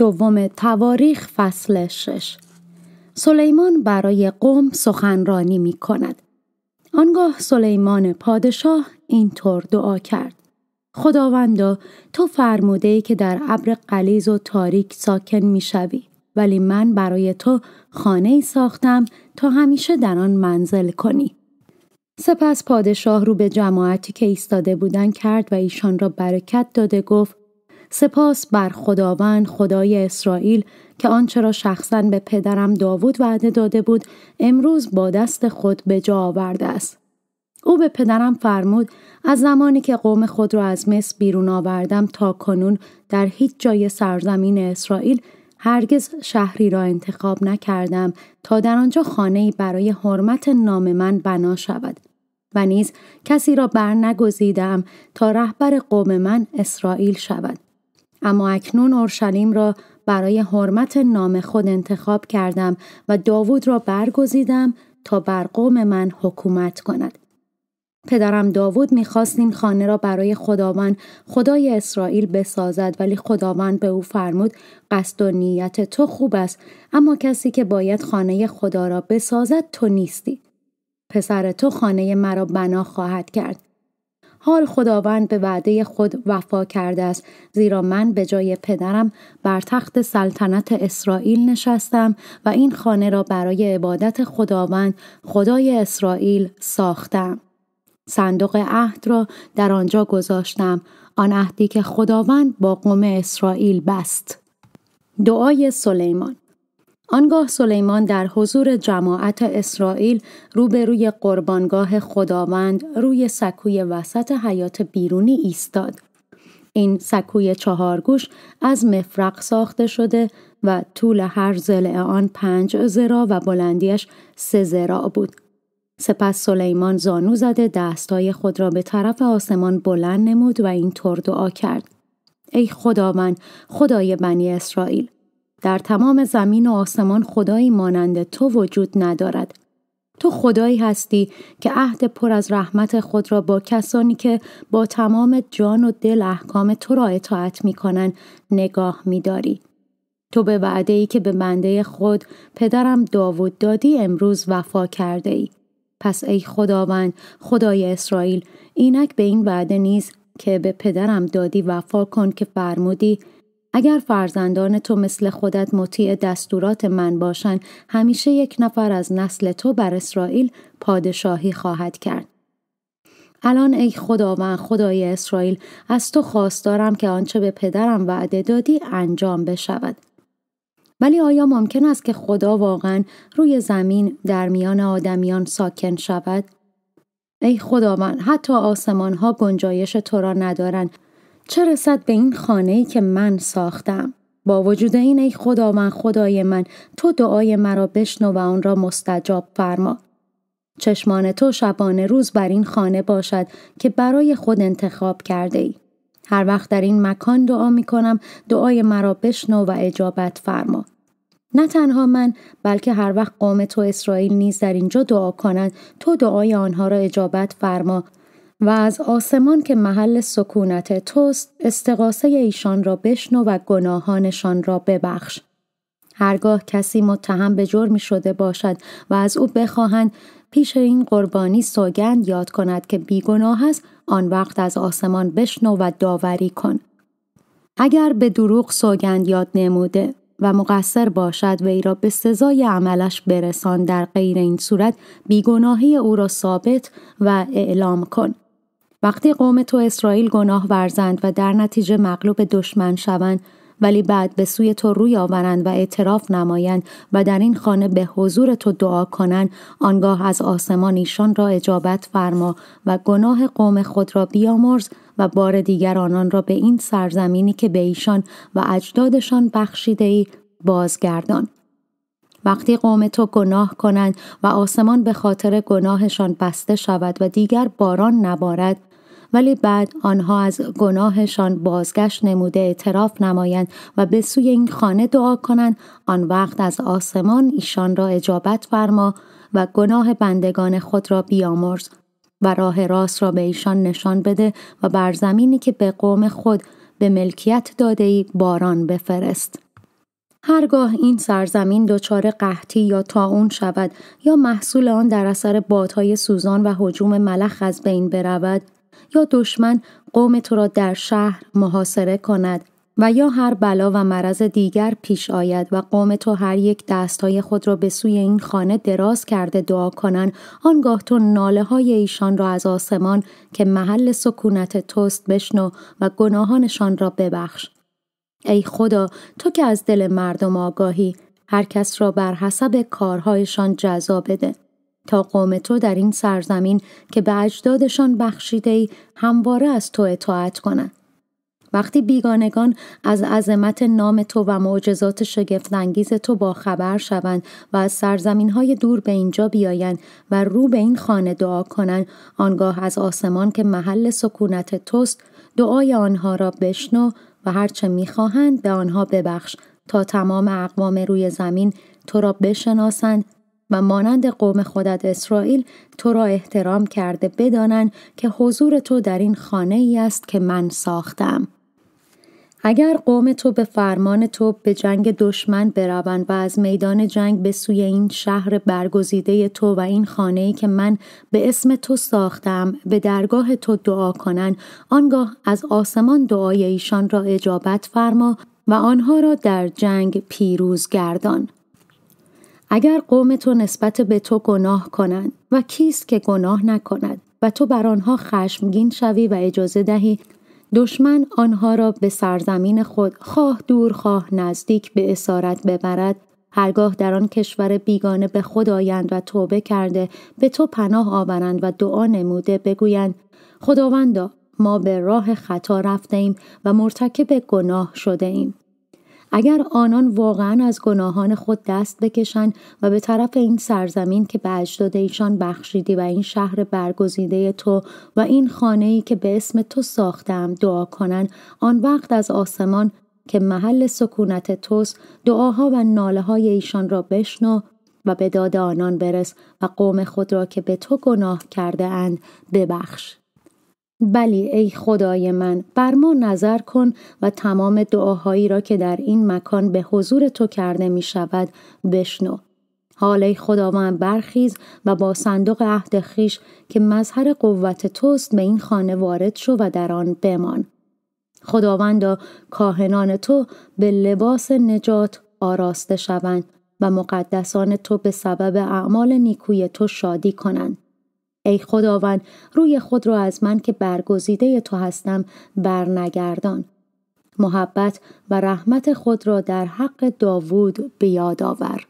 دوم تواریخ فصل شش سلیمان برای قوم سخنرانی می کند. آنگاه سلیمان پادشاه اینطور دعا کرد. خداوندا تو فرموده ای که در ابر قلیز و تاریک ساکن می شوی. ولی من برای تو خانه ای ساختم تا همیشه در آن منزل کنی. سپس پادشاه رو به جماعتی که ایستاده بودن کرد و ایشان را برکت داده گفت سپاس بر خداوند خدای اسرائیل که آنچه را شخصا به پدرم داوود وعده داده بود امروز با دست خود به جا آورده است او به پدرم فرمود از زمانی که قوم خود را از مصر بیرون آوردم تا کنون در هیچ جای سرزمین اسرائیل هرگز شهری را انتخاب نکردم تا در آنجا خانه‌ای برای حرمت نام من بنا شود و نیز کسی را برنگزیدم تا رهبر قوم من اسرائیل شود اما اکنون اورشلیم را برای حرمت نام خود انتخاب کردم و داوود را برگزیدم تا بر قوم من حکومت کند. پدرم داوود میخواست این خانه را برای خداوند خدای اسرائیل بسازد ولی خداوند به او فرمود قصد و نیت تو خوب است اما کسی که باید خانه خدا را بسازد تو نیستی پسر تو خانه مرا بنا خواهد کرد حال خداوند به وعده خود وفا کرده است زیرا من به جای پدرم بر تخت سلطنت اسرائیل نشستم و این خانه را برای عبادت خداوند خدای اسرائیل ساختم صندوق عهد را در آنجا گذاشتم آن عهدی که خداوند با قوم اسرائیل بست دعای سلیمان آنگاه سلیمان در حضور جماعت اسرائیل روبروی قربانگاه خداوند روی سکوی وسط حیات بیرونی ایستاد. این سکوی چهارگوش از مفرق ساخته شده و طول هر زل آن پنج زرا و بلندیش سه زرا بود. سپس سلیمان زانو زده دستای خود را به طرف آسمان بلند نمود و این طور دعا کرد. ای خداوند خدای بنی اسرائیل در تمام زمین و آسمان خدایی مانند تو وجود ندارد. تو خدایی هستی که عهد پر از رحمت خود را با کسانی که با تمام جان و دل احکام تو را اطاعت می کنن نگاه می داری. تو به وعده ای که به بنده خود پدرم داوود دادی امروز وفا کرده ای. پس ای خداوند خدای اسرائیل اینک به این وعده نیز که به پدرم دادی وفا کن که فرمودی اگر فرزندان تو مثل خودت مطیع دستورات من باشند همیشه یک نفر از نسل تو بر اسرائیل پادشاهی خواهد کرد الان ای خداوند خدای اسرائیل از تو خواست دارم که آنچه به پدرم وعده دادی انجام بشود ولی آیا ممکن است که خدا واقعا روی زمین در میان آدمیان ساکن شود ای خداوند حتی آسمان ها گنجایش تو را ندارند چه رسد به این خانه که من ساختم با وجود این ای خدا من خدای من تو دعای مرا بشنو و آن را مستجاب فرما چشمان تو شبانه روز بر این خانه باشد که برای خود انتخاب کرده ای. هر وقت در این مکان دعا می کنم دعای مرا بشنو و اجابت فرما. نه تنها من بلکه هر وقت قوم تو اسرائیل نیز در اینجا دعا کنند تو دعای آنها را اجابت فرما و از آسمان که محل سکونت توست استقاسه ایشان را بشنو و گناهانشان را ببخش. هرگاه کسی متهم به جرمی شده باشد و از او بخواهند پیش این قربانی سوگند یاد کند که بیگناه است آن وقت از آسمان بشنو و داوری کن. اگر به دروغ سوگند یاد نموده و مقصر باشد وی را به سزای عملش برسان در غیر این صورت بیگناهی او را ثابت و اعلام کن وقتی قوم تو اسرائیل گناه ورزند و در نتیجه مغلوب دشمن شوند ولی بعد به سوی تو روی آورند و اعتراف نمایند و در این خانه به حضور تو دعا کنند آنگاه از آسمان ایشان را اجابت فرما و گناه قوم خود را بیامرز و بار دیگر آنان را به این سرزمینی که به ایشان و اجدادشان بخشیده ای بازگردان وقتی قوم تو گناه کنند و آسمان به خاطر گناهشان بسته شود و دیگر باران نبارد ولی بعد آنها از گناهشان بازگشت نموده اعتراف نمایند و به سوی این خانه دعا کنند آن وقت از آسمان ایشان را اجابت فرما و گناه بندگان خود را بیامرز و راه راست را به ایشان نشان بده و بر زمینی که به قوم خود به ملکیت داده ای باران بفرست. هرگاه این سرزمین دچار قحطی یا تاون شود یا محصول آن در اثر بادهای سوزان و حجوم ملخ از بین برود یا دشمن قوم تو را در شهر محاصره کند و یا هر بلا و مرض دیگر پیش آید و قوم تو هر یک دستهای خود را به سوی این خانه دراز کرده دعا کنند آنگاه تو ناله های ایشان را از آسمان که محل سکونت توست بشنو و گناهانشان را ببخش ای خدا تو که از دل مردم آگاهی هر کس را بر حسب کارهایشان جزا بده تا قوم تو در این سرزمین که به اجدادشان بخشیده ای همواره از تو اطاعت کنند. وقتی بیگانگان از عظمت نام تو و معجزات شگفتانگیز تو با خبر شوند و از سرزمین های دور به اینجا بیایند و رو به این خانه دعا کنند آنگاه از آسمان که محل سکونت توست دعای آنها را بشنو و هرچه میخواهند به آنها ببخش تا تمام اقوام روی زمین تو را بشناسند و مانند قوم خودت اسرائیل تو را احترام کرده بدانن که حضور تو در این خانه ای است که من ساختم. اگر قوم تو به فرمان تو به جنگ دشمن بروند و از میدان جنگ به سوی این شهر برگزیده تو و این خانه ای که من به اسم تو ساختم به درگاه تو دعا کنند آنگاه از آسمان دعای ایشان را اجابت فرما و آنها را در جنگ پیروز گردان اگر قوم تو نسبت به تو گناه کنند و کیست که گناه نکند و تو بر آنها خشمگین شوی و اجازه دهی دشمن آنها را به سرزمین خود خواه دور خواه نزدیک به اسارت ببرد هرگاه در آن کشور بیگانه به خود آیند و توبه کرده به تو پناه آورند و دعا نموده بگویند خداوندا ما به راه خطا رفته ایم و مرتکب گناه شده ایم اگر آنان واقعا از گناهان خود دست بکشند و به طرف این سرزمین که به اجداد ایشان بخشیدی و این شهر برگزیده تو و این خانه که به اسم تو ساختم دعا کنند آن وقت از آسمان که محل سکونت توست دعاها و ناله های ایشان را بشنو و به داد آنان برس و قوم خود را که به تو گناه کرده اند ببخش. بلی ای خدای من بر ما نظر کن و تمام دعاهایی را که در این مکان به حضور تو کرده می شود بشنو. حال ای خداوند برخیز و با صندوق عهد خیش که مظهر قوت توست به این خانه وارد شو و در آن بمان. خداوندا کاهنان تو به لباس نجات آراسته شوند و مقدسان تو به سبب اعمال نیکوی تو شادی کنند. ای خداوند روی خود را از من که برگزیده تو هستم برنگردان محبت و رحمت خود را در حق داوود بیاد آور